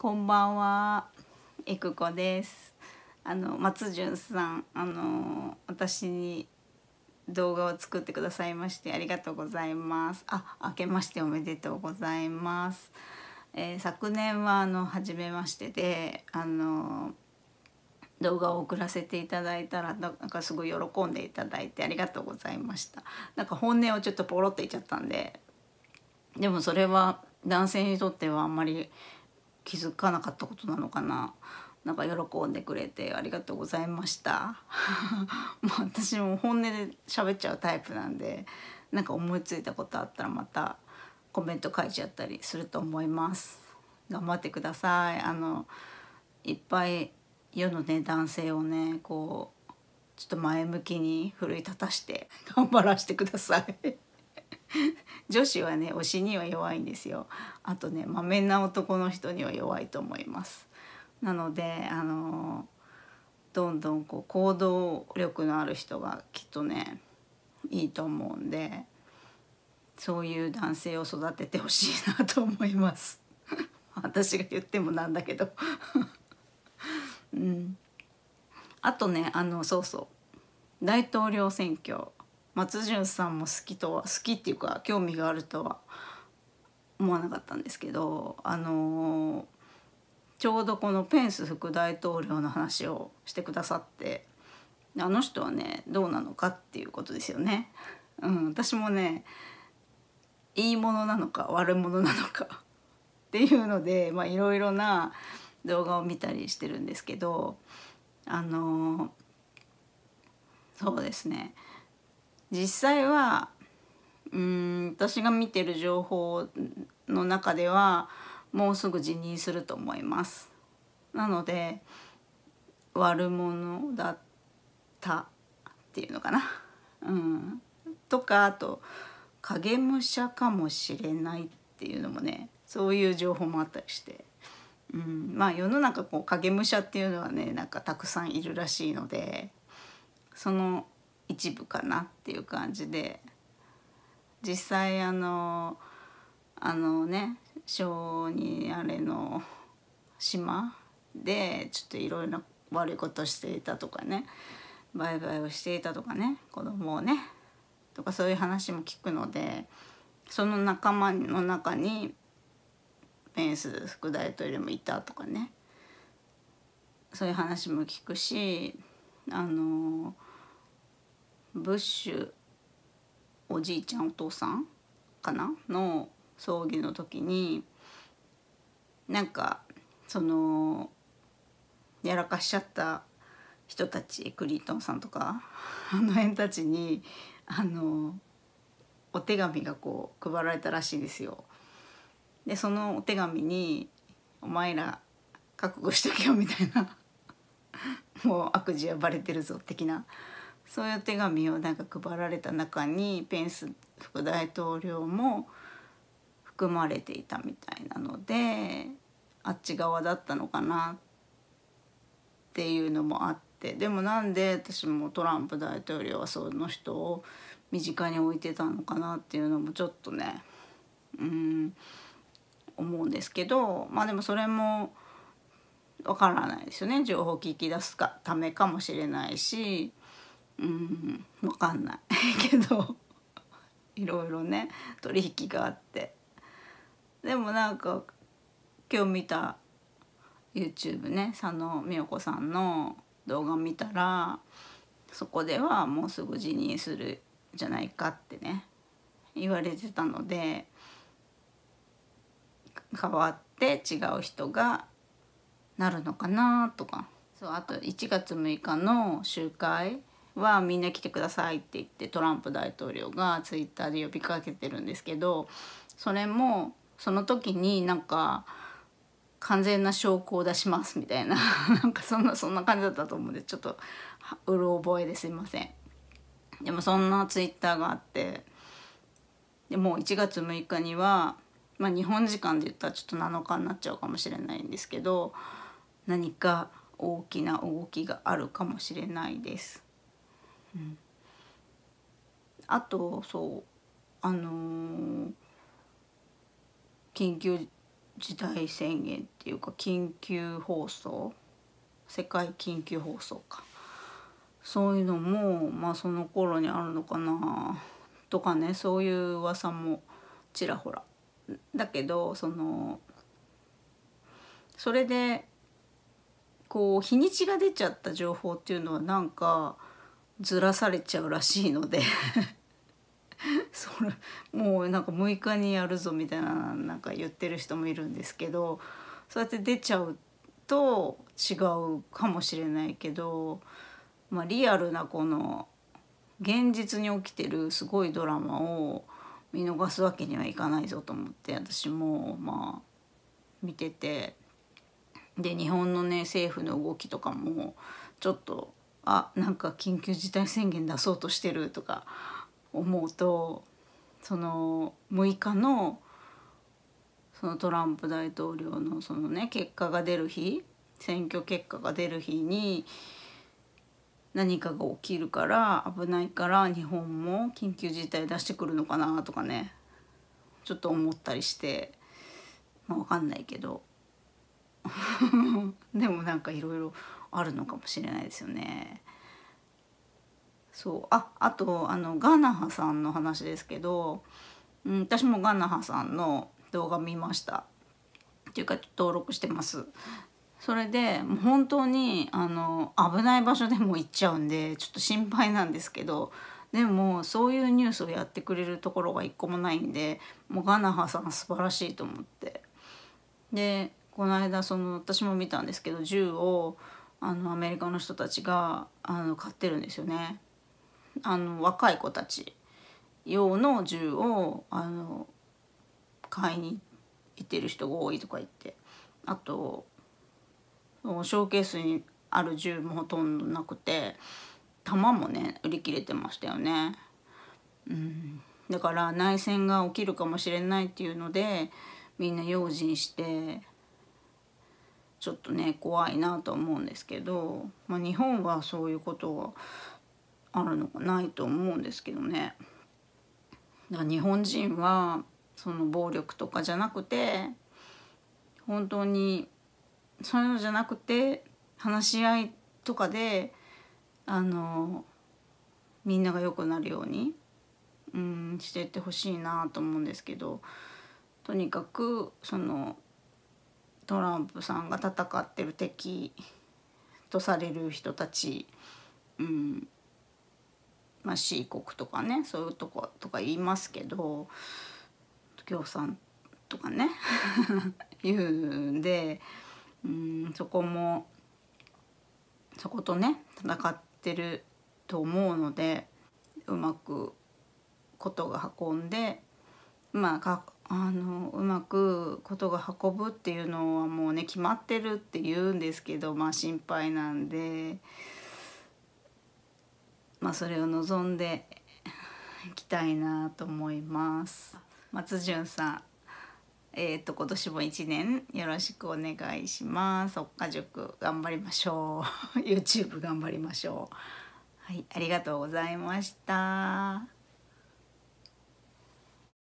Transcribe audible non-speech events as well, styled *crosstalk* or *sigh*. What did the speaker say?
こんばんは、えくこです。あの松潤さん、あの私に動画を作ってくださいましてありがとうございます。あ、明けましておめでとうございます。えー、昨年はあの初めましてで、あの動画を送らせていただいたらなんかすごい喜んでいただいてありがとうございました。なんか本音をちょっとポロっといっちゃったんで、でもそれは男性にとってはあんまり。気づかなかったことなのかななんか喜んでくれてありがとうございました *laughs* もう私も本音で喋っちゃうタイプなんでなんか思いついたことあったらまたコメント書いちゃったりすると思います頑張ってくださいあのいっぱい世のね男性をねこうちょっと前向きに奮い立たして頑張らせてください *laughs* 女子はね推しには弱いんですよあとねまめな男の人には弱いと思いますなのであのどんどんこう行動力のある人がきっとねいいと思うんでそういう男性を育ててほしいなと思います *laughs* 私が言ってもなんだけど *laughs* うんあとねあのそうそう大統領選挙松潤さんも好きとは好きっていうか興味があるとは思わなかったんですけどあのー、ちょうどこのペンス副大統領の話をしてくださってあの人はねどうなのかっていうことですよね。うん、私もねいいものなのか悪者なのかっていうのでいろいろな動画を見たりしてるんですけどあのー、そうですね実際はうん私が見てる情報の中ではもうすぐ辞任すると思いますなので悪者だったっていうのかな、うん、とかあと影武者かもしれないっていうのもねそういう情報もあったりして、うん、まあ世の中こう影武者っていうのはねなんかたくさんいるらしいのでその一部かなっていう感じで実際あのあのね小2あれの島でちょっといろいろな悪いことしていたとかね売買をしていたとかね子供をねとかそういう話も聞くのでその仲間の中にペンス副大統領もいたとかねそういう話も聞くしあのーブッシュおじいちゃんお父さんかなの葬儀の時になんかそのやらかしちゃった人たちクリートンさんとか *laughs* あの辺たちにあのお手紙がこう配られたらしいんですよ。でそのお手紙に「お前ら覚悟しとけよ」みたいな「*laughs* もう悪事はバレてるぞ」的なそういう手紙をなんか配られた中にペンス副大統領も含まれていたみたいなのであっち側だったのかなっていうのもあってでもなんで私もトランプ大統領はその人を身近に置いてたのかなっていうのもちょっとねうん思うんですけどまあでもそれもわからないですよね情報を聞き出すかためかもしれないしうん分かんない *laughs* けどいろいろね取引があってでもなんか今日見た YouTube ね佐野美代子さんの動画見たらそこではもうすぐ辞任するじゃないかってね言われてたので変わって違う人がなるのかなとかそうあと1月6日の集会はみんな来てくださいって言ってトランプ大統領がツイッターで呼びかけてるんですけどそれもその時になんか完全な証拠を出しますみたいな *laughs* なんかそんなそんな感じだったと思うんでちょっとうる覚えですいません。でもそんなツイッターがあってでもう1月6日には、まあ、日本時間で言ったらちょっと7日になっちゃうかもしれないんですけど何か大きな動きがあるかもしれないです。うん、あとそうあのー、緊急事態宣言っていうか緊急放送世界緊急放送かそういうのもまあその頃にあるのかなとかねそういう噂もちらほらだけどそのそれでこう日にちが出ちゃった情報っていうのはなんかずらされちゃうらしいので *laughs* それもうなんか6日にやるぞみたいななんか言ってる人もいるんですけどそうやって出ちゃうと違うかもしれないけど、まあ、リアルなこの現実に起きてるすごいドラマを見逃すわけにはいかないぞと思って私もまあ見ててで日本のね政府の動きとかもちょっとあなんか緊急事態宣言出そうとしてるとか思うとその6日のそのトランプ大統領のそのね結果が出る日選挙結果が出る日に何かが起きるから危ないから日本も緊急事態出してくるのかなとかねちょっと思ったりしてまあ分かんないけど *laughs* でもなんかいろいろあるのかもしれないですよね。そうああとあのガナハさんの話ですけど、うん、私もガナハさんの動画見ましたっていうか登録してます。それでもう本当にあの危ない場所でも行っちゃうんでちょっと心配なんですけどでもそういうニュースをやってくれるところが一個もないんでもうガナハさん素晴らしいと思ってでこの間その私も見たんですけど銃をあのアメリカの人たちがあの買ってるんですよね。あの若い子たち用の銃をあの買いに行ってる人が多いとか言ってあとショーケースにある銃もほとんどなくて弾もね売り切れてましたよね。うん、だから内戦が起きるかもしれないっていうのでみんな用心してちょっとね怖いなと思うんですけど、まあ、日本はそういうことがあるのかないと思うんですけどね。だから日本人はその暴力とかじゃなくて本当にそういうのじゃなくて話し合いとかであのみんなが良くなるように、うん、していってほしいなと思うんですけどとにかくそのトランプさんが戦ってる敵とされる人たち、うんまあ、C 国とかねそういうとことか言いますけど共産とかね *laughs* 言うんでうんそこもそことね戦ってると思うのでうまくことが運んでまああのうまくことが運ぶっていうのはもうね決まってるって言うんですけどまあ心配なんでまあそれを望んでいきたいなと思います。松潤さんえー、っと今年も1年よろしくお願いします。おっか塾頑張りましょう。*laughs* YouTube 頑張りましょう。はい、ありがとうございました。